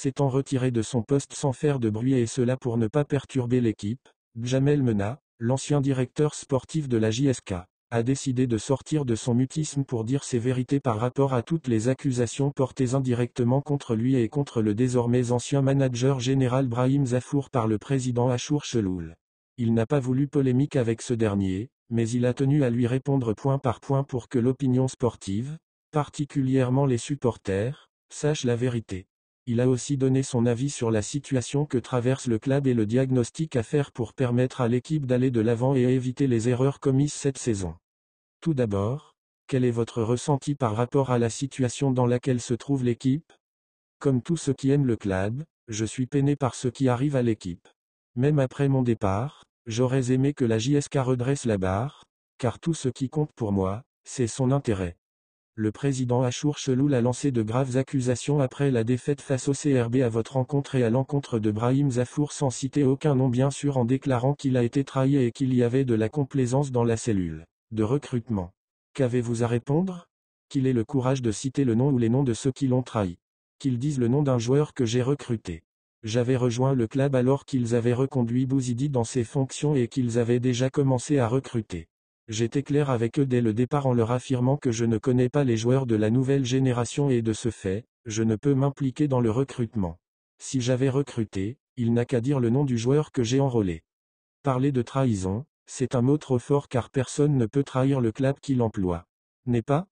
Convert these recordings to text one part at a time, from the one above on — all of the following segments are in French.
s'étant retiré de son poste sans faire de bruit et cela pour ne pas perturber l'équipe, Jamel Mena, l'ancien directeur sportif de la JSK, a décidé de sortir de son mutisme pour dire ses vérités par rapport à toutes les accusations portées indirectement contre lui et contre le désormais ancien manager général Brahim Zafour par le président Achour Cheloul. Il n'a pas voulu polémique avec ce dernier, mais il a tenu à lui répondre point par point pour que l'opinion sportive, particulièrement les supporters, sache la vérité. Il a aussi donné son avis sur la situation que traverse le club et le diagnostic à faire pour permettre à l'équipe d'aller de l'avant et éviter les erreurs commises cette saison. Tout d'abord, quel est votre ressenti par rapport à la situation dans laquelle se trouve l'équipe Comme tous ceux qui aiment le club, je suis peiné par ce qui arrive à l'équipe. Même après mon départ, j'aurais aimé que la JSK redresse la barre, car tout ce qui compte pour moi, c'est son intérêt le président Achour Cheloul a lancé de graves accusations après la défaite face au CRB à votre rencontre et à l'encontre de Brahim Zafour sans citer aucun nom bien sûr en déclarant qu'il a été trahi et qu'il y avait de la complaisance dans la cellule de recrutement. Qu'avez-vous à répondre Qu'il ait le courage de citer le nom ou les noms de ceux qui l'ont trahi. Qu'ils disent le nom d'un joueur que j'ai recruté. J'avais rejoint le club alors qu'ils avaient reconduit Bouzidi dans ses fonctions et qu'ils avaient déjà commencé à recruter. J'étais clair avec eux dès le départ en leur affirmant que je ne connais pas les joueurs de la nouvelle génération et de ce fait, je ne peux m'impliquer dans le recrutement. Si j'avais recruté, il n'a qu'à dire le nom du joueur que j'ai enrôlé. Parler de trahison, c'est un mot trop fort car personne ne peut trahir le club qu'il emploie. N'est ce pas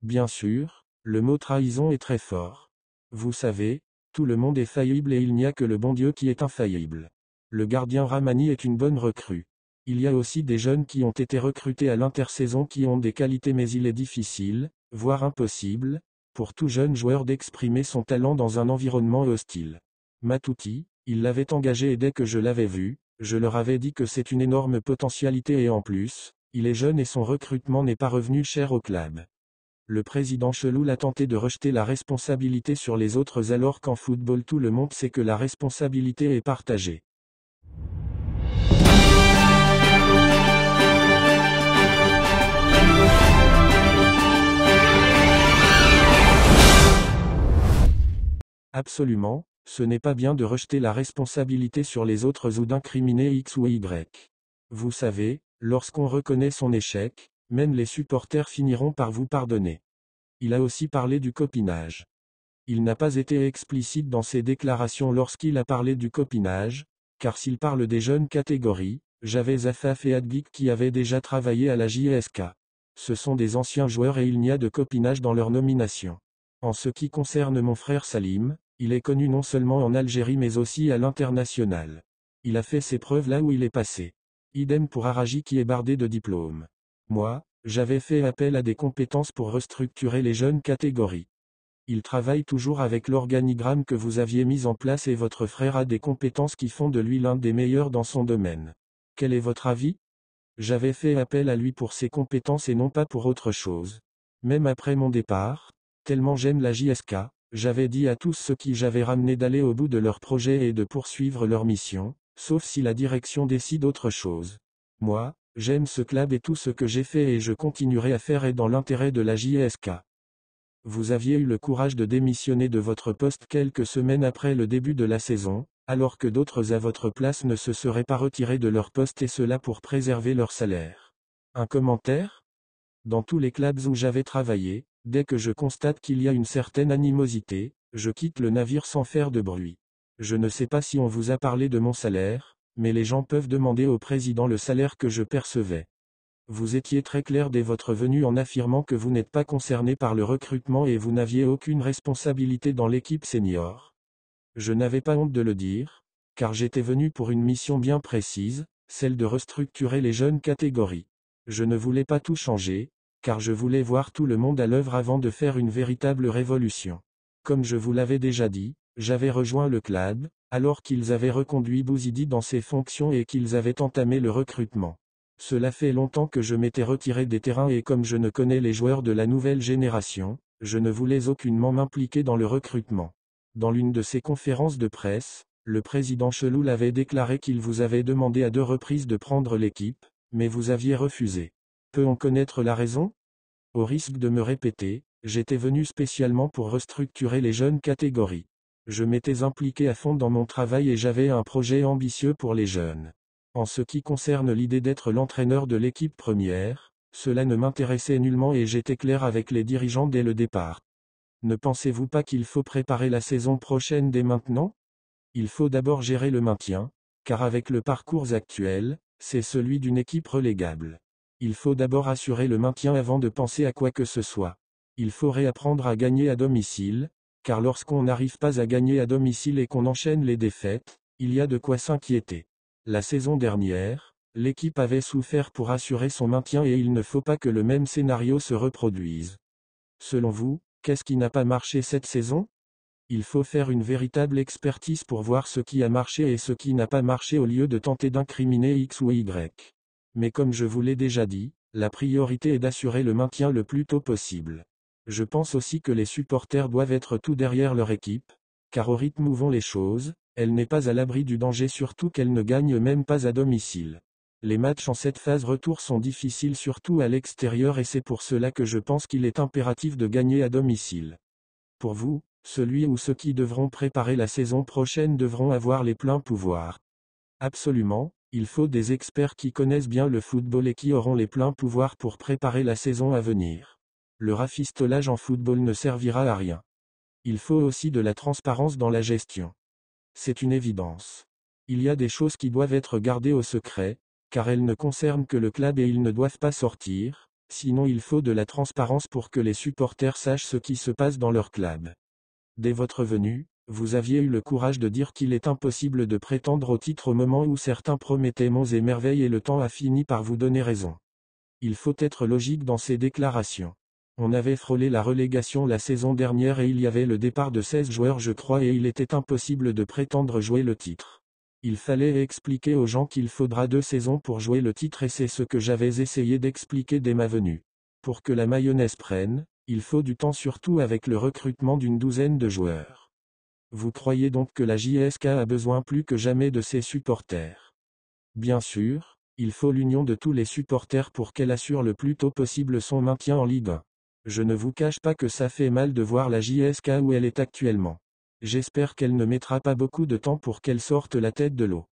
Bien sûr, le mot trahison est très fort. Vous savez, tout le monde est faillible et il n'y a que le bon Dieu qui est infaillible. Le gardien Ramani est une bonne recrue. Il y a aussi des jeunes qui ont été recrutés à l'intersaison qui ont des qualités mais il est difficile, voire impossible, pour tout jeune joueur d'exprimer son talent dans un environnement hostile. Matouti, il l'avait engagé et dès que je l'avais vu, je leur avais dit que c'est une énorme potentialité et en plus, il est jeune et son recrutement n'est pas revenu cher au club. Le président Chelou l'a tenté de rejeter la responsabilité sur les autres alors qu'en football tout le monde sait que la responsabilité est partagée. Absolument, ce n'est pas bien de rejeter la responsabilité sur les autres ou d'incriminer X ou Y. Vous savez, lorsqu'on reconnaît son échec, même les supporters finiront par vous pardonner. Il a aussi parlé du copinage. Il n'a pas été explicite dans ses déclarations lorsqu'il a parlé du copinage, car s'il parle des jeunes catégories, j'avais Zafaf et Adgeek qui avaient déjà travaillé à la JSK. Ce sont des anciens joueurs et il n'y a de copinage dans leur nomination. En ce qui concerne mon frère Salim, il est connu non seulement en Algérie mais aussi à l'international. Il a fait ses preuves là où il est passé. Idem pour Araji qui est bardé de diplômes. Moi, j'avais fait appel à des compétences pour restructurer les jeunes catégories. Il travaille toujours avec l'organigramme que vous aviez mis en place et votre frère a des compétences qui font de lui l'un des meilleurs dans son domaine. Quel est votre avis J'avais fait appel à lui pour ses compétences et non pas pour autre chose. Même après mon départ, tellement j'aime la JSK, j'avais dit à tous ceux qui j'avais ramené d'aller au bout de leur projet et de poursuivre leur mission, sauf si la direction décide autre chose. Moi, j'aime ce club et tout ce que j'ai fait et je continuerai à faire est dans l'intérêt de la JSK. Vous aviez eu le courage de démissionner de votre poste quelques semaines après le début de la saison, alors que d'autres à votre place ne se seraient pas retirés de leur poste et cela pour préserver leur salaire. Un commentaire Dans tous les clubs où j'avais travaillé, Dès que je constate qu'il y a une certaine animosité, je quitte le navire sans faire de bruit. Je ne sais pas si on vous a parlé de mon salaire, mais les gens peuvent demander au président le salaire que je percevais. Vous étiez très clair dès votre venue en affirmant que vous n'êtes pas concerné par le recrutement et vous n'aviez aucune responsabilité dans l'équipe senior. Je n'avais pas honte de le dire, car j'étais venu pour une mission bien précise, celle de restructurer les jeunes catégories. Je ne voulais pas tout changer, car je voulais voir tout le monde à l'œuvre avant de faire une véritable révolution. Comme je vous l'avais déjà dit, j'avais rejoint le club, alors qu'ils avaient reconduit Bouzidi dans ses fonctions et qu'ils avaient entamé le recrutement. Cela fait longtemps que je m'étais retiré des terrains et comme je ne connais les joueurs de la nouvelle génération, je ne voulais aucunement m'impliquer dans le recrutement. Dans l'une de ses conférences de presse, le président Chelou l'avait déclaré qu'il vous avait demandé à deux reprises de prendre l'équipe, mais vous aviez refusé peut on connaître la raison Au risque de me répéter, j'étais venu spécialement pour restructurer les jeunes catégories. Je m'étais impliqué à fond dans mon travail et j'avais un projet ambitieux pour les jeunes. En ce qui concerne l'idée d'être l'entraîneur de l'équipe première, cela ne m'intéressait nullement et j'étais clair avec les dirigeants dès le départ. Ne pensez-vous pas qu'il faut préparer la saison prochaine dès maintenant Il faut d'abord gérer le maintien, car avec le parcours actuel, c'est celui d'une équipe relégable. Il faut d'abord assurer le maintien avant de penser à quoi que ce soit. Il faut réapprendre à gagner à domicile, car lorsqu'on n'arrive pas à gagner à domicile et qu'on enchaîne les défaites, il y a de quoi s'inquiéter. La saison dernière, l'équipe avait souffert pour assurer son maintien et il ne faut pas que le même scénario se reproduise. Selon vous, qu'est-ce qui n'a pas marché cette saison Il faut faire une véritable expertise pour voir ce qui a marché et ce qui n'a pas marché au lieu de tenter d'incriminer X ou Y. Mais comme je vous l'ai déjà dit, la priorité est d'assurer le maintien le plus tôt possible. Je pense aussi que les supporters doivent être tout derrière leur équipe, car au rythme où vont les choses, elle n'est pas à l'abri du danger surtout qu'elle ne gagne même pas à domicile. Les matchs en cette phase retour sont difficiles surtout à l'extérieur et c'est pour cela que je pense qu'il est impératif de gagner à domicile. Pour vous, celui ou ceux qui devront préparer la saison prochaine devront avoir les pleins pouvoirs. Absolument, il faut des experts qui connaissent bien le football et qui auront les pleins pouvoirs pour préparer la saison à venir. Le rafistolage en football ne servira à rien. Il faut aussi de la transparence dans la gestion. C'est une évidence. Il y a des choses qui doivent être gardées au secret, car elles ne concernent que le club et ils ne doivent pas sortir, sinon il faut de la transparence pour que les supporters sachent ce qui se passe dans leur club. Dès votre venue, vous aviez eu le courage de dire qu'il est impossible de prétendre au titre au moment où certains promettaient mon et merveilles et le temps a fini par vous donner raison. Il faut être logique dans ces déclarations. On avait frôlé la relégation la saison dernière et il y avait le départ de 16 joueurs je crois et il était impossible de prétendre jouer le titre. Il fallait expliquer aux gens qu'il faudra deux saisons pour jouer le titre et c'est ce que j'avais essayé d'expliquer dès ma venue. Pour que la mayonnaise prenne, il faut du temps surtout avec le recrutement d'une douzaine de joueurs. Vous croyez donc que la JSK a besoin plus que jamais de ses supporters Bien sûr, il faut l'union de tous les supporters pour qu'elle assure le plus tôt possible son maintien en Ligue 1. Je ne vous cache pas que ça fait mal de voir la JSK où elle est actuellement. J'espère qu'elle ne mettra pas beaucoup de temps pour qu'elle sorte la tête de l'eau.